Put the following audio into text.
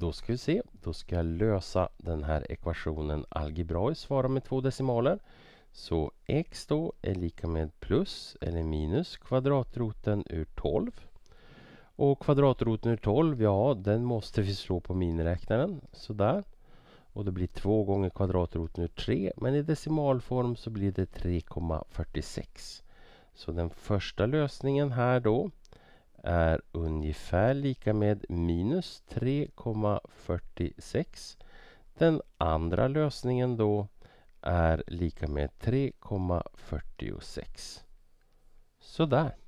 Då ska vi se, då ska jag lösa den här ekvationen algebraiskt, vara med två decimaler. Så x då är lika med plus eller minus kvadratroten ur 12. Och kvadratroten ur 12, ja den måste vi slå på miniräknaren, sådär. Och det blir 2 gånger kvadratroten ur 3, men i decimalform så blir det 3,46. Så den första lösningen här då är ungefär lika med minus 3,46. Den andra lösningen då är lika med 3,46. Sådär.